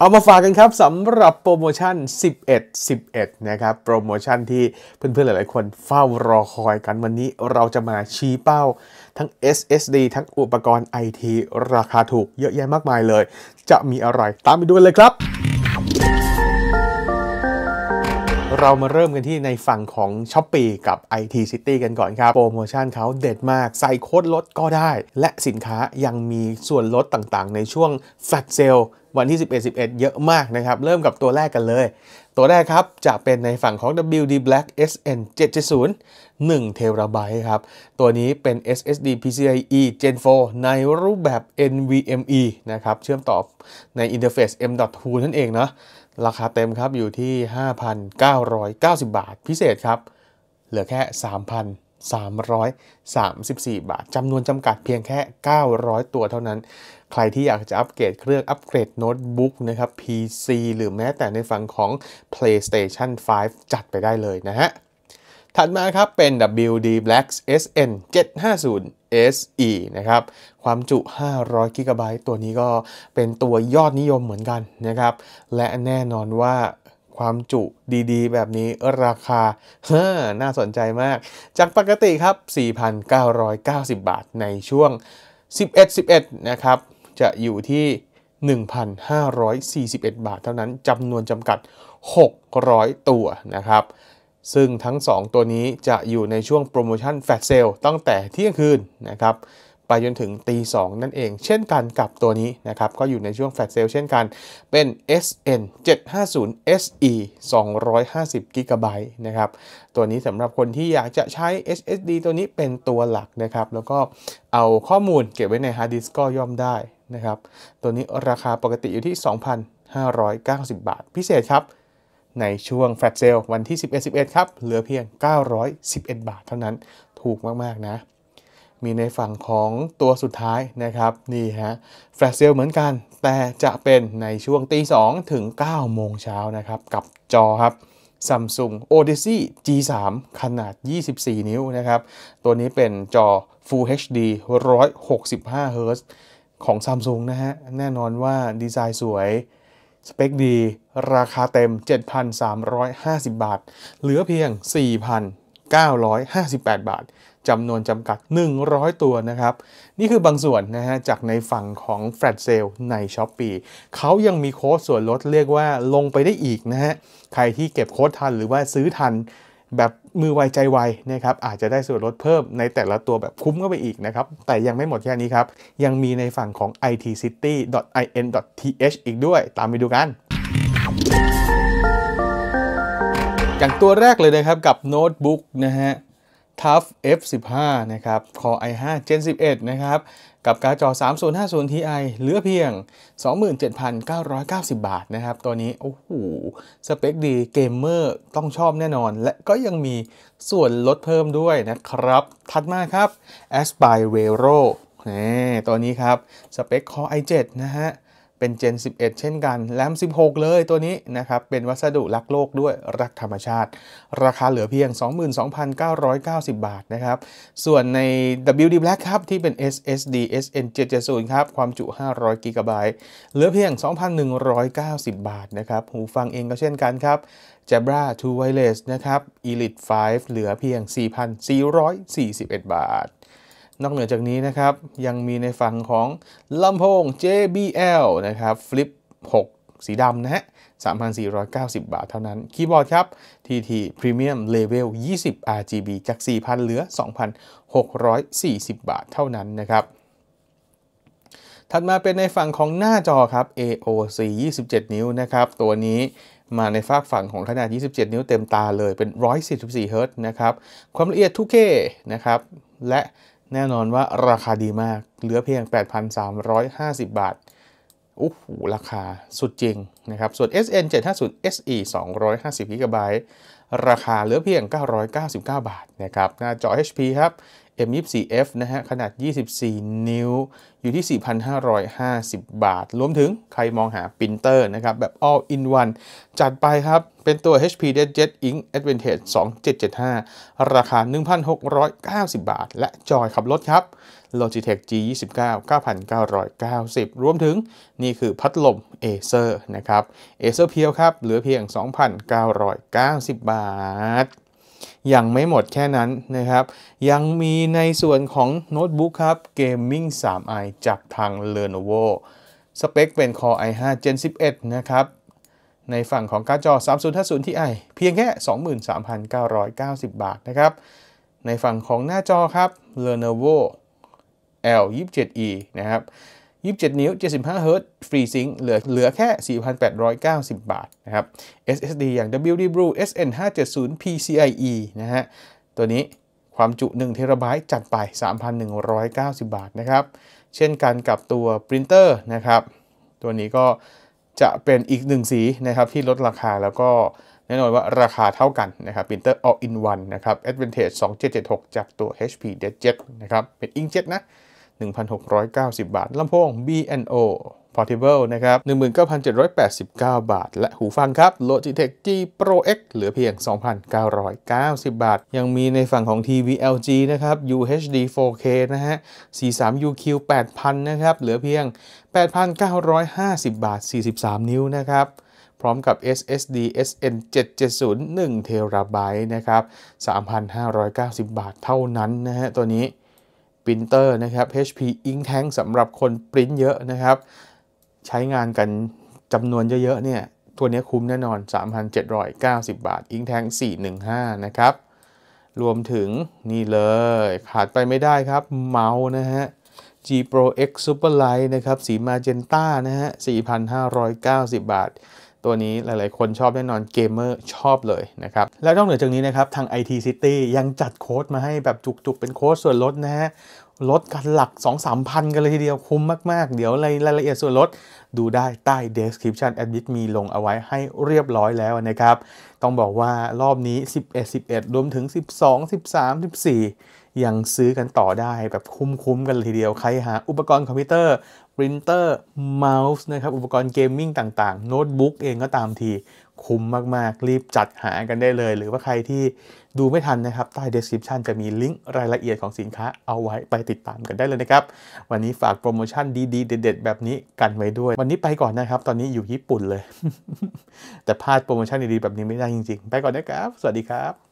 เอามาฝากกันครับสำหรับโปรโมชั่น 11 11 นะครับ โปรโมชั่นที่เพื่อนๆ หลาย ๆคนเฝ้ารอคอยกันวันนี้เราจะมาชี้เป้า ทั้ง SSD ทั้งอุปกรณ์ IT ราคาถูกเยอะแยะมากมายเลย จะมีอะไรตามไปดูเลยครับ เรามาเริ่มกันที่ในฝั่งของช้อปปีกับ IT City กันก่อนครับ โปรโมชั่นเขาเด็ดมาก ใส่โค้ดลดก็ได้ และสินค้ายังมีส่วนลดต่างๆ ในช่วง Flat Sale วันที่11 11 เยอะมากนะครับ เริ่มกับตัวแรกกันเลย ตัวแรกครับ จะเป็นในฝั่งของ WD Black SN 770 1เทราไบต์ครับ ตัวนี้เป็น SSD PCIe Gen 4ในรูปแบบ NVMe นะครับ เชื่อมต่อในอินเทอร์เฟซ M.2 นั่นเองเนาะ ราคาเต็มครับอยู่ที่ 5,990 บาทพิเศษครับ เหลือแค่ 3,000 334 บาท จำนวนจำกัดเพียงแค่ 900 ตัวเท่านั้น ใครที่อยากจะอัปเกรดเครื่องอัปเกรดโน้ตบุ๊กนะครับ PC หรือแม้แต่ในฝั่งของ PlayStation 5 จัดไปได้เลยนะฮะ ถัดมาครับเป็น WD Black SN 750 SE นะครับ ความจุ 500กิกะไบต์ตัวนี้ก็เป็นตัวยอดนิยมเหมือนกันนะครับ และแน่นอนว่าความจุดีๆ แบบนี้ราคาเฮ้อน่าสนใจมาก จากปกติครับ 4,990 บาทในช่วง 11-11 นะครับ จะอยู่ที่ 1,541 บาท เท่านั้นจำนวนจำกัด 600 ตัวนะครับ ซึ่งทั้ง 2 ตัวนี้จะอยู่ในช่วงโปรโมชั่นแฟลชเซลตั้งแต่เที่ยงคืนนะครับไปจนถึงตีสนั่นเอง เช่นกันกับตัวนี้นะครับ ก็อยู่ในช่วงแฟลชเซลเช่นกันเป็น SN 750 SE 250 GB นะครับ ตัวนี้สำหรับคนที่อยากจะใช้ SSD ตัวนี้เป็นตัวหลักนะครับ แล้วก็เอาข้อมูลเก็บไว้ในฮาร์ดดิสก์ก็ย่อมได้นะครับ ตัวนี้ราคาปกติอยู่ที่ 2,590 บาท พิเศษครับ ในช่วงแฟลชเซลวันที่11 11 ครับ เหลือเพียง 911 บาท เท่านั้นถูกมากๆนะมีในฝั่งของตัวสุดท้ายนะครับ นี่ฮะ แฟลชเซลเหมือนกันแต่จะเป็นในช่วงตี2ถึง 9 โมงเช้านะครับ กับจอครับ Samsung Odyssey G3 ขนาด 24 นิ้วนะครับ ตัวนี้เป็นจอ Full HD 165 Hz ของ Samsung นะฮะ แน่นอนว่าดีไซน์สวย สเปคดี ราคาเต็ม 7,350 บาท เหลือเพียง958 บาท จำนวนจำกัด 100 ตัวนะครับ นี่คือบางส่วนนะฮะ จากในฝั่งของแฟลตเซลใน s h อ p e e เขายังมีโค้ดส่วนลดเรียกว่าลงไปได้อีกนะฮะ ใครที่เก็บโค้ดทันหรือว่าซื้อทันแบบมือไวใจไวนะครับ อาจจะได้ส่วนลดเพิ่มในแต่ละตัวแบบคุ้มเข้าไปอีกนะครับ แต่ยังไม่หมดแค่นี้ครับ ยังมีในฝั่งของ itcity.in.th อีกด้วย ตามไปดูกันอย่างตัวแรกเลยนะครับกับโน้ตบุ๊กนะฮะ Tough F15 นะครับ Core i5 Gen 11 นะครับ กับการ์ดจอ3050 Ti เหลือเพียง 27,990 บาทนะครับ ตัวนี้ โอ้โหสเปคดีเกมเมอร์ต้องชอบแน่นอน และก็ยังมีส่วนลดเพิ่มด้วยนะครับ ถัดมาครับ Aspire Vero นี่ตัวนี้ครับสเปค Core i7 นะฮะเป็น Gen 11 เช่นกันแรม16 เลยตัวนี้นะครับ เป็นวัสดุรักโลกด้วยรักธรรมชาติ ราคาเหลือเพียง 22,990 บาทนะครับ ส่วนใน WD Black ครับ ที่เป็น SSD SN 770ครับ ความจุ 500 g b เหลือเพียง 2,190 บาทนะครับ หูฟังเองก็เช่นกันครับ Jabra True Wireless นะครับ Elite 5 เหลือเพียง 4,441 บาทนอกเหนือจากนี้นะครับ ยังมีในฝั่งของลำโพง JBL นะครับ Flip 6 สีดำนะฮะ3,490 บาทเท่านั้น คีย์บอร์ดครับ TT Premium Level 20 RGB จาก 4,000 เหลือ2,640 บาทเท่านั้นนะครับ ถัดมาเป็นในฝั่งของหน้าจอครับ AOC 27 นิ้วนะครับ ตัวนี้มาในฝากฝั่งของขนาด 27 นิ้วเต็มตาเลย เป็น 144Hz นะครับ ความละเอียด 2K นะครับ และแน่นอนว่าราคาดีมากเหลือเพียง 8,350 บาทโอ้โหราคาสุดจริงนะครับ ส่วน SN 750 SE 250 GB ราคาเหลือเพียง 999 บาทนะครับหน้าจอ HP ครับ M24F นะฮะขนาด 24 นิ้ว อยู่ที่ 4,550 บาท รวมถึงใครมองหาปรินเตอร์นะครับ แบบ all in one จัดไปครับ เป็นตัว HP Deadjet Ink Advantage 2775 ราคา 1,690 บาท และจอยขับรถครับ Logitech G29 9,990รวมถึงนี่คือพัดลม Acer นะครับ Acer เพียวครับ เหลือเพียง 2,990 บาทยังไม่หมดแค่นั้นนะครับ ยังมีในส่วนของโน้ตบุ๊กครับเกมมิ่ง 3i จากทาง Lenovo สเปคเป็น Core i5 Gen 11นะครับในฝั่งของการ์ดจอ3050 Ti เพียงแค่ 23,990 บาทนะครับในฝั่งของหน้าจอครับ Lenovo L27e นะครับ27 นิ้ว75 Hz ฟรีซิงเหลือเหลือแค่ 4,890 บาทนะครับ SSD อย่าง WD Blue SN 570 PCIe นะฮะ ตัวนี้ความจุ1เทราไบต์จัดไป 3,190 บาทนะครับ เช่นกันกับตัวปรินเตอร์นะครับ ตัวนี้ก็จะเป็นอีกหนึ่งสีนะครับที่ลดราคาแล้วก็แน่นอนว่าราคาเท่ากันนะครับปรินเตอร์ All in One นะครับ Advantage 2776 จากตัว HP Deadjet นะครับเป็น Inkjet นะ1,690 บาทลำโพง B&O Portable นะครับ19,789 บาท และหูฟังครับ Logitech G Pro X เหลือเพียง 2,990 บาท ยังมีในฝั่งของทีวี LG นะครับ UHD 4K นะฮะ 43UQ 8,000นะครับเหลือเพียง 8,950 บาท 43 นิ้วนะครับพร้อมกับ SSD SN 770 1 t b นะครับ3,590 บาทเท่านั้นนะฮะตัวนี้ินเตอร์นะครับ HP Ink Tank สำหรับคนปริ้นเยอะนะครับใช้งานกันจำนวนเยอะๆเนี่ยตัวนี้คุ้มแน่นอน 3,790 บาท Ink Tank 415นะครับรวมถึงนี่เลยขาดไปไม่ได้ครับเมาส์นะฮะ G Pro X Superlight นะครับสีมาเจนต้านะฮะ4,590 บาทตัวนี้หลายๆคนชอบแน่นอน เกมเมอร์ชอบเลยนะครับ แล้วนอกเหนือจากนี้นะครับ ทาง IT City ยังจัดโค้ดมาให้แบบจุกๆ เป็นโค้ดส่วนลดนะฮะ ลดกันหลัก 2-3พันกันเลยทีเดียว คุ้มมาก ๆ เดี๋ยวรายละเอียดส่วนลดดูได้ใต้ description a d m i t มีลงเอาไว้ให้เรียบร้อยแล้วนะครับ ต้องบอกว่ารอบนี้ 11 11 รวมถึง 12 13 14 ยังซื้อกันต่อได้แบบคุ้ม ๆ กันเลยทีเดียว ใครหา อุปกรณ์คอมพิวเตอร์ปรินเตอร์เมาส์นะครับอุปกรณ์เกมมิ่งต่างๆโน้ตบุ๊กเองก็ตามทีคุ้มมากๆ รีบจัดหากันได้เลย หรือว่าใครที่ดูไม่ทันนะครับใต้ description จะมีลิงก์รายละเอียดของสินค้าเอาไว้ไปติดตามกันได้เลยนะครับ วันนี้ฝากโปรโมชั่นดีๆเด็ดๆ แบบนี้กันไว้ด้วย วันนี้ไปก่อนนะครับ ตอนนี้อยู่ญี่ปุ่นเลย แต่พลาดโปรโมชั่นดี ๆ แบบนี้ไม่ได้จริงๆ ไปก่อนนะครับ สวัสดีครับ